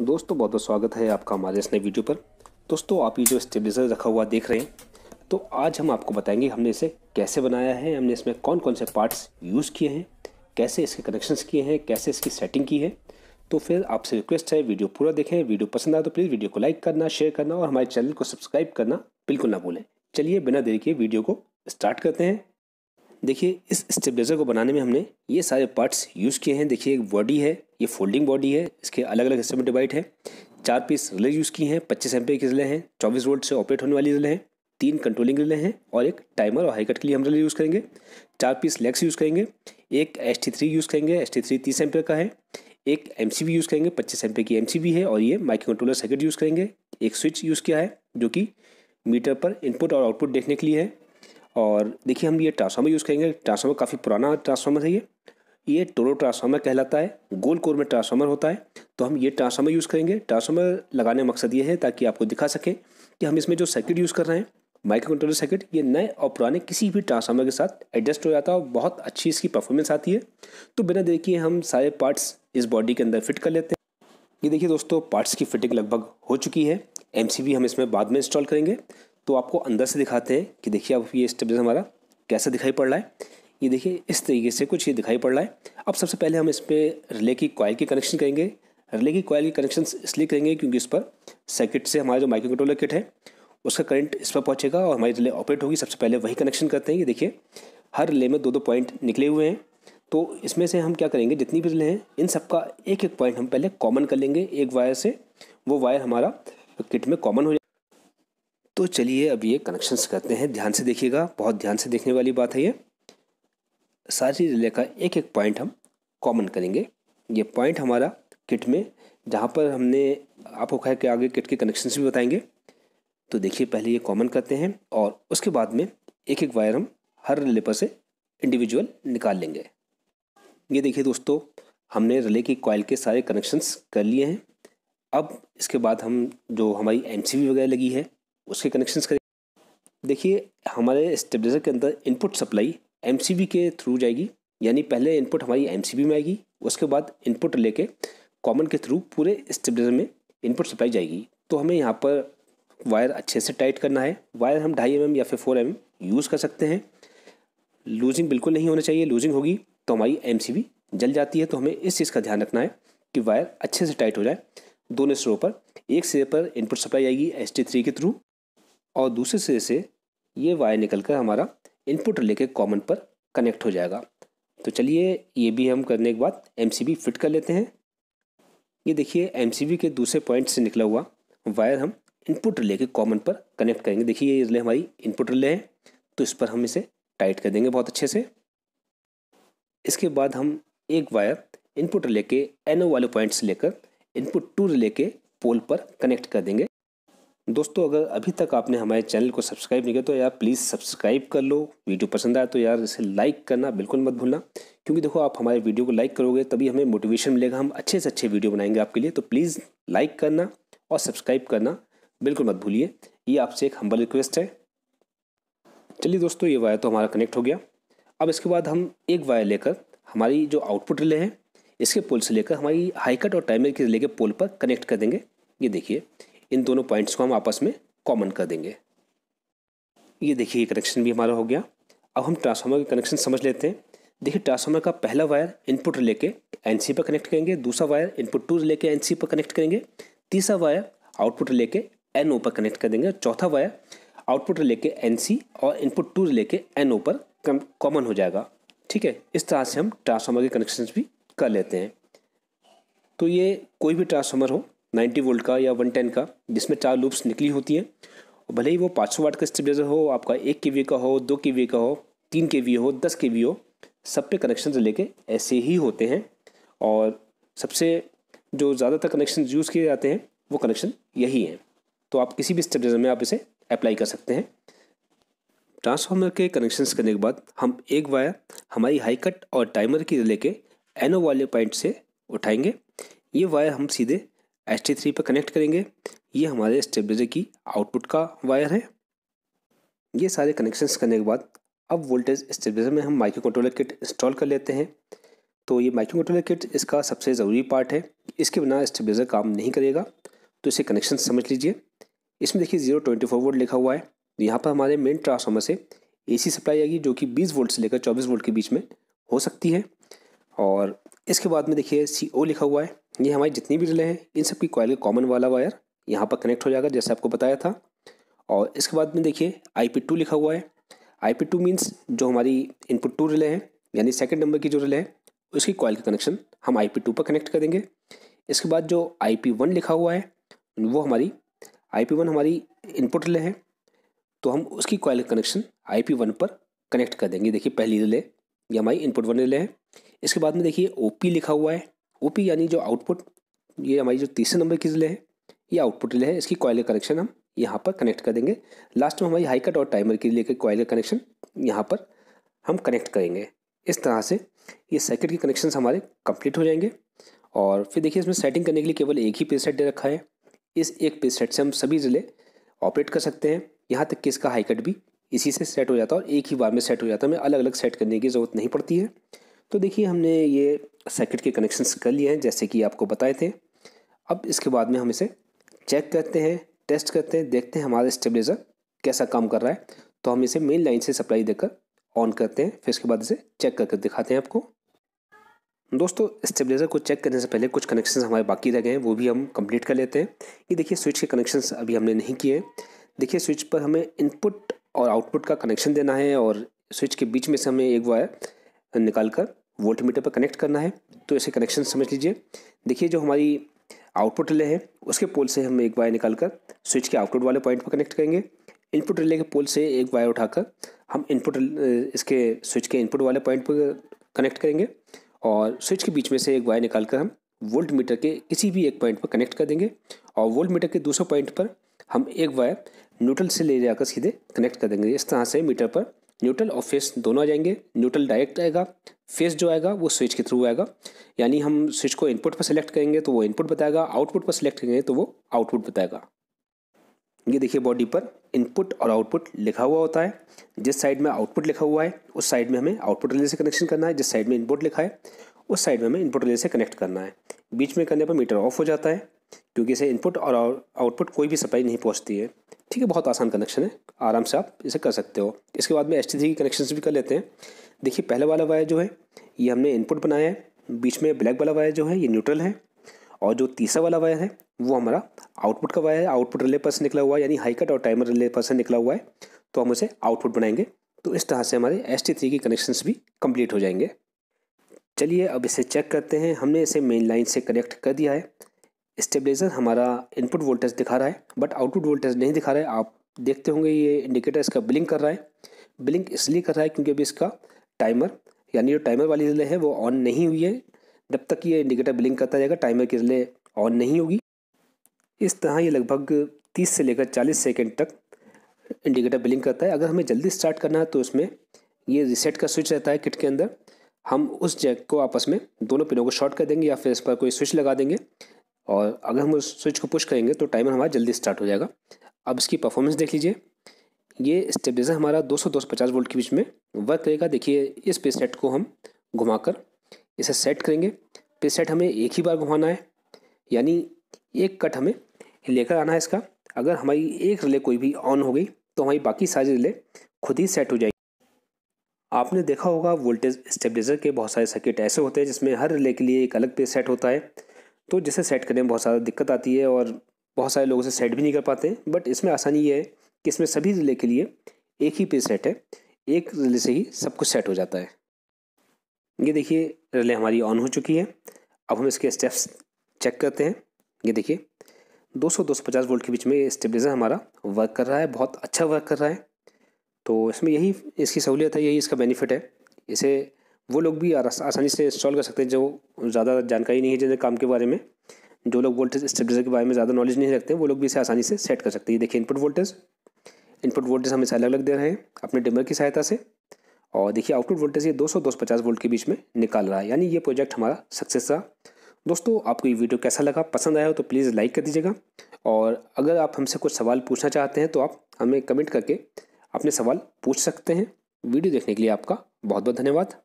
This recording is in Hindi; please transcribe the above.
दोस्तों बहुत बहुत स्वागत है आपका हमारे इस नए वीडियो पर दोस्तों आप ये जो स्टेबलाइजर रखा हुआ देख रहे हैं तो आज हम आपको बताएंगे हमने इसे कैसे बनाया है हमने इसमें कौन कौन से पार्ट्स यूज़ किए हैं कैसे इसके कनेक्शंस किए हैं कैसे इसकी सेटिंग की है तो फिर आपसे रिक्वेस्ट है वीडियो पूरा देखें वीडियो पसंद आए तो प्लीज़ वीडियो को लाइक करना शेयर करना और हमारे चैनल को सब्सक्राइब करना बिल्कुल ना भूलें चलिए बिना देर के वीडियो को स्टार्ट करते हैं देखिए इस स्टेबलाइज़र को बनाने में हमने ये सारे पार्ट्स यूज़ किए हैं देखिए एक बॉडी है ये फोल्डिंग बॉडी है इसके अलग अलग हिस्से में डिवाइड है चार पीस रिले यूज़ की हैं पच्चीस एम की रिले हैं चौबीस वोल्ट से ऑपरेट होने वाली रिले हैं तीन कंट्रोलिंग रिले हैं और एक टाइमर और हाईकट के लिए हम रिले यूज़ करेंगे चार पीस लेग्स यूज़ करेंगे एक एस टी थ्री यूज़ करेंगे एस टी थ्री तीस एम का है एक एम सी यूज़ करेंगे पच्चीस एम की एम सी है और ये माइक्रो कंट्रोलर सर्किट यूज़ करेंगे एक स्विच यूज़ किया है जो कि मीटर पर इनपुट और आउटपुट देखने के लिए है और देखिए हम ये ट्रांसफार्मर यूज़ करेंगे ट्रांसफार्मर काफ़ी पुराना ट्रांसफार्मर है ये ये टोलो ट्रांसफार्मर कहलाता है गोल कोर में ट्रांसफार्मर होता है तो हम ये ट्रांसफार्मर यूज़ करेंगे ट्रांसफार्मर लगाने का मकसद ये है ताकि आपको दिखा सकें कि हम इसमें जो सर्किट यूज़ कर रहे हैं माइक्रो कंट्रोलर सर्किट ये नए और पुराने किसी भी ट्रांसफार्मर के साथ एडजस्ट हो जाता है और बहुत अच्छी इसकी परफॉर्मेंस आती है तो बिना देखिए हम सारे पार्ट्स इस बॉडी के अंदर फिट कर लेते हैं ये देखिए दोस्तों पार्ट्स की फिटिंग लगभग हो चुकी है एम हम इसमें बाद में इंस्टॉल करेंगे तो आपको अंदर से दिखाते हैं कि देखिए अब ये स्टेप हमारा कैसा दिखाई पड़ रहा है ये देखिए इस तरीके से कुछ ये दिखाई पड़ रहा है अब सबसे पहले हम इस पर रिले की कॉयल की कनेक्शन करेंगे रिले की कॉयल की कनेक्शन इसलिए करेंगे क्योंकि इस पर सर्किट से हमारा जो माइक्रो कंट्रोलर किट है उसका करंट इस पर पहुँचेगा और हमारी रिले ऑपरेट होगी सबसे पहले वही कनेक्शन करते हैं ये देखिए हर रिले में दो दो पॉइंट निकले हुए हैं तो इसमें से हम क्या करेंगे जितनी भी रिले हैं इन सबका एक एक पॉइंट हम पहले कॉमन कर लेंगे एक वायर से वो वायर हमारा किट में कॉमन हो तो चलिए अब ये कनेक्शंस करते हैं ध्यान से देखिएगा बहुत ध्यान से देखने वाली बात है ये सारी रिले का एक एक पॉइंट हम कॉमन करेंगे ये पॉइंट हमारा किट में जहाँ पर हमने आपको कहा कि आगे किट के कनेक्शंस भी बताएंगे तो देखिए पहले ये कॉमन करते हैं और उसके बाद में एक एक वायर हम हर रिले पर से इंडिविजुअल निकाल लेंगे ये देखिए दोस्तों हमने रिले की कॉयल के सारे कनेक्शंस कर लिए हैं अब इसके बाद हम जो हमारी एम वगैरह लगी है उसके कनेक्शंस करें देखिए हमारे स्टेबलाइजर के अंदर इनपुट सप्लाई एम के थ्रू जाएगी यानी पहले इनपुट हमारी एम में आएगी उसके बाद इनपुट लेके कॉमन के थ्रू पूरे स्टेबलाइजर में इनपुट सप्लाई जाएगी तो हमें यहाँ पर वायर अच्छे से टाइट करना है वायर हम ढाई एम या फिर फोर एम यूज़ कर सकते हैं लूजिंग बिल्कुल नहीं होना चाहिए लूजिंग होगी तो हमारी एम जल जाती है तो हमें इस चीज़ का ध्यान रखना है कि वायर अच्छे से टाइट हो जाए दोनों सिरों पर एक सिरे पर इनपुट सप्लाई आएगी एस के थ्रू और दूसरे सिरे से ये वायर निकल कर हमारा इनपुट रिले के कॉमन पर कनेक्ट हो जाएगा तो चलिए ये भी हम करने के बाद एम फिट कर लेते हैं ये देखिए एम के दूसरे पॉइंट से निकला हुआ वायर हम इनपुट रिले के कॉमन पर कनेक्ट करेंगे देखिए ये रिले हमारी इनपुट रिले है तो इस पर हम इसे टाइट कर देंगे बहुत अच्छे से इसके बाद हम एक वायर इनपुट रिले के एनओ वाले पॉइंट से लेकर इनपुट टू रिले के पोल पर कनेक्ट कर देंगे दोस्तों अगर अभी तक आपने हमारे चैनल को सब्सक्राइब नहीं किया तो यार प्लीज़ सब्सक्राइब कर लो वीडियो पसंद आए तो यार इसे लाइक करना बिल्कुल मत भूलना क्योंकि देखो आप हमारे वीडियो को लाइक करोगे तभी हमें मोटिवेशन मिलेगा हम अच्छे से अच्छे वीडियो बनाएंगे आपके लिए तो प्लीज़ लाइक करना और सब्सक्राइब करना बिल्कुल मत भूलिए ये आपसे एक हम्बल रिक्वेस्ट है चलिए दोस्तों ये वायर तो हमारा कनेक्ट हो गया अब इसके बाद हम एक वायर लेकर हमारी जो आउटपुट रिले है इसके पोल से लेकर हमारी हाईकट और टाइमर के रिले के पोल पर कनेक्ट कर देंगे ये देखिए इन दोनों पॉइंट्स को हम आपस में कॉमन कर देंगे ये देखिए ये कनेक्शन भी हमारा हो गया अब हम ट्रांसफार्मर के कनेक्शन समझ लेते हैं देखिए ट्रांसफार्मर का पहला वायर इनपुट रिले के एन पर कनेक्ट करेंगे दूसरा वायर इनपुट टू रिले के एन पर कनेक्ट करेंगे तीसरा वायर आउटपुट रिले के एन पर कनेक्ट कर देंगे चौथा वायर आउटपुट रिले के एन और इनपुट टू रिले के एन पर कॉमन हो जाएगा ठीक है इस तरह से हम ट्रांसफार्मर के कनेक्शन भी कर लेते हैं तो ये कोई भी ट्रांसफार्मर हो 90 वोल्ट का या 110 का जिसमें चार लूप्स निकली होती हैं और भले ही वो 500 वाट का स्टेबलाइजर हो आपका एक के का हो दो के का हो तीन के हो दस के हो सब पे कनेक्शन लेके ऐसे ही होते हैं और सबसे जो ज़्यादातर कनेक्शन यूज़ किए जाते हैं वो कनेक्शन यही हैं तो आप किसी भी स्टेबलाइजर में आप इसे अप्लाई कर सकते हैं ट्रांसफार्मर के कनेक्शंस करने के बाद हम एक वायर हमारी हाई कट और टाइमर की रिले के एनो वाले पॉइंट से उठाएंगे ये वायर हम सीधे एच टी थ्री पर कनेक्ट करेंगे ये हमारे स्टेबलाइजर की आउटपुट का वायर है ये सारे कनेक्शंस करने के बाद अब वोल्टेज स्टेबलाइजर में हम माइक्रो कंट्रोलर किट इंस्टॉल कर लेते हैं तो ये माइक्रो कंट्रोलर किट इसका सबसे ज़रूरी पार्ट है इसके बिना स्टेबलाइजर काम नहीं करेगा तो इसे कनेक्शन समझ लीजिए इसमें देखिए जीरो ट्वेंटी फोर वोल्ट लिखा हुआ है यहाँ पर हमारे मेन ट्रांसफार्मर से एसी सप्लाई आएगी जो कि बीस वोल्ट से लेकर चौबीस वोल्ट के बीच में हो सकती है और इसके बाद में देखिए सी ओ लिखा हुआ है ये हमारी जितनी भी रिले हैं इन सब की कॉयल का कॉमन वाला वायर यहाँ पर कनेक्ट हो जाएगा जैसे आपको बताया था और इसके बाद में देखिए आई पी टू लिखा हुआ है आई पी टू मीन्स जो हमारी इनपुट टू रिले है यानी सेकेंड नंबर की जो रिले है उसकी कॉयल का कनेक्शन हम आई पी टू पर कनेक्ट करेंगे इसके बाद जो आई पी वन लिखा हुआ है वो हमारी आई पी वन हमारी इनपुट रिले है तो हम उसकी कॉयल का कनेक्शन आई पी वन पर कनेक्ट कर देंगे देखिए पहली रिले ये हमारी इनपुट वन रिले है इसके बाद में देखिए ओ पी लिखा हुआ है ओ यानी जो आउटपुट ये हमारी जो तीसरे नंबर की रिले है ये आउटपुट रिले है इसकी कॉयल कनेक्शन हम यहाँ पर कनेक्ट कर देंगे लास्ट में हमारी हाई कट और टाइमर के लिए कॉयल कनेक्शन यहाँ पर हम कनेक्ट करेंगे इस तरह से ये सर्किट के कनेक्शन हमारे कंप्लीट हो जाएंगे और फिर देखिए इसमें सेटिंग करने के लिए केवल एक ही पे सेट दे रखा है इस एक पे सेट से हम सभी रिले ऑपरेट कर सकते हैं यहाँ तक कि इसका हाई कट भी इसी से सेट हो जाता है और एक ही बार में सेट हो जाता है हमें अलग अलग सेट करने की ज़रूरत नहीं पड़ती है तो देखिए हमने ये सर्किट के कनेक्शंस कर लिए हैं जैसे कि आपको बताए थे अब इसके बाद में हम इसे चेक करते हैं टेस्ट करते हैं देखते हैं हमारा स्टेबलाइज़र कैसा काम कर रहा है तो हम इसे मेन लाइन से सप्लाई देकर ऑन करते हैं फिर इसके बाद इसे चेक करके दिखाते हैं आपको दोस्तों स्टेबलाइज़र को चेक करने से पहले कुछ कनेक्शंस हमारे बाकी रह गए हैं वो भी हम कंप्लीट कर लेते हैं ये देखिए स्विच के कनेक्शंस अभी हमने नहीं किए देखिए स्विच पर हमें इनपुट और आउटपुट का कनेक्शन देना है और स्विच के बीच में से हमें एक वायर निकाल कर वोल्ट मीटर पर कनेक्ट करना है तो इसे कनेक्शन समझ लीजिए देखिए जो हमारी आउटपुट रिले है उसके पोल से हम एक वायर निकाल कर स्विच के आउटपुट वाले पॉइंट पर कनेक्ट करेंगे इनपुट रिले के पोल से एक वायर उठाकर हम इनपुट इसके स्विच के इनपुट वाले पॉइंट पर कनेक्ट करेंगे और स्विच के बीच में से एक वायर निकाल कर हम वोल्ट मीटर के किसी भी एक पॉइंट पर कनेक्ट कर देंगे और वोल्ट मीटर के दूसरे पॉइंट पर हम एक वायर न्यूट्रल से ले जाकर सीधे कनेक्ट कर देंगे इस तरह से मीटर पर न्यूट्रल और फेस दोनों आ जाएंगे न्यूट्रल डायरेक्ट आएगा फेस जो आएगा वो स्विच के थ्रू आएगा यानी हम स्विच को इनपुट पर सेलेक्ट करेंगे तो वो इनपुट बताएगा आउटपुट पर सेलेक्ट करेंगे तो वो आउटपुट बताएगा ये देखिए बॉडी पर इनपुट और आउटपुट लिखा हुआ होता है जिस साइड में आउटपुट लिखा हुआ है उस साइड में हमें आउटपुट रिले से कनेक्शन करना है जिस साइड में इनपुट लिखा है उस साइड में हमें इनपुट रिले से कनेक्ट करना है बीच में करने पर मीटर ऑफ हो जाता है क्योंकि इसे इनपुट और आउटपुट कोई भी सप्लाई नहीं पहुंचती है ठीक है बहुत आसान कनेक्शन है आराम से आप इसे कर सकते हो इसके बाद में एच टी कनेक्शन भी कर लेते हैं देखिए पहले वाला वायर जो है ये हमने इनपुट बनाया है बीच में ब्लैक वाला वायर जो है ये न्यूट्रल है और जो तीसरा वाला वायर है वो हमारा आउटपुट का वायर है आउटपुट रिले पर से निकला हुआ है यानी हाई कट और टाइमर रिले पर से निकला हुआ है तो हम उसे आउटपुट बनाएंगे तो इस तरह से हमारे एस टी थ्री के कनेक्शंस भी कंप्लीट हो जाएंगे चलिए अब इसे चेक करते हैं हमने इसे मेन लाइन से कनेक्ट कर दिया है स्टेबलाइजर हमारा इनपुट वोल्टेज दिखा रहा है बट आउटपुट वोल्टेज नहीं दिखा रहा है आप देखते होंगे ये इंडिकेटर इसका ब्लिंक कर रहा है ब्लिंक इसलिए कर रहा है क्योंकि अभी इसका टाइमर यानी जो टाइमर वाली रिले है वो ऑन नहीं हुई है जब तक ये इंडिकेटर ब्लिंक करता जाएगा टाइमर की रिले ऑन नहीं होगी इस तरह ये लगभग तीस से लेकर चालीस सेकेंड तक इंडिकेटर ब्लिंक करता है अगर हमें जल्दी स्टार्ट करना है तो उसमें ये रिसेट का स्विच रहता है किट के अंदर हम उस जैक को आपस में दोनों पिनों को शॉर्ट कर देंगे या फिर इस पर कोई स्विच लगा देंगे और अगर हम उस स्विच को पुश करेंगे तो टाइमर हमारा जल्दी स्टार्ट हो जाएगा अब इसकी परफॉर्मेंस देख लीजिए ये स्टेबलाइजर हमारा 200-250 वोल्ट के बीच में वर्क करेगा देखिए इस पे सेट को हम घुमाकर इसे सेट करेंगे पे सेट हमें एक ही बार घुमाना है यानी एक कट हमें लेकर आना है इसका अगर हमारी एक रिले कोई भी ऑन हो गई तो हमारी बाकी सारी रिले खुद ही सेट हो जाएगी आपने देखा होगा वोल्टेज स्टेबलाइजर के बहुत सारे सर्किट ऐसे होते हैं जिसमें हर रिले के लिए एक अलग पे सेट होता है तो जिसे सेट करने में बहुत ज़्यादा दिक्कत आती है और बहुत सारे लोग उसे सेट भी नहीं कर पाते बट इसमें आसानी ये है कि इसमें सभी ज़िले के लिए एक ही पे सेट है एक जिले से ही सब कुछ सेट हो जाता है ये देखिए रिले हमारी ऑन हो चुकी है अब हम इसके स्टेप्स चेक करते हैं ये देखिए 200-250 वोल्ट के बीच में ये स्टेबलाइज़र हमारा वर्क कर रहा है बहुत अच्छा वर्क कर रहा है तो इसमें यही इसकी सहूलियत है यही इसका बेनिफिट है इसे वो लोग भी आसानी से इंस्टॉल कर सकते हैं जो ज़्यादा जानकारी नहीं है जिन्हें काम के बारे में जो लोग वोल्टेज स्टेबलाइजर के बारे में ज़्यादा नॉलेज नहीं रखते वो लोग भी इसे आसानी से सेट कर सकते हैं देखिए इनपुट वोल्टेज इनपुट वोल्टेज हम इसे अलग अलग दे रहे हैं अपने डिमर की सहायता से और देखिए आउटपुट वोल्टेज ये दो पचास वोल्ट के बीच में निकाल रहा है यानी ये प्रोजेक्ट हमारा सक्सेस रहा दोस्तों आपको ये वीडियो कैसा लगा पसंद आया हो तो प्लीज़ लाइक कर दीजिएगा और अगर आप हमसे कुछ सवाल पूछना चाहते हैं तो आप हमें कमेंट करके अपने सवाल पूछ सकते हैं वीडियो देखने के लिए आपका बहुत बहुत धन्यवाद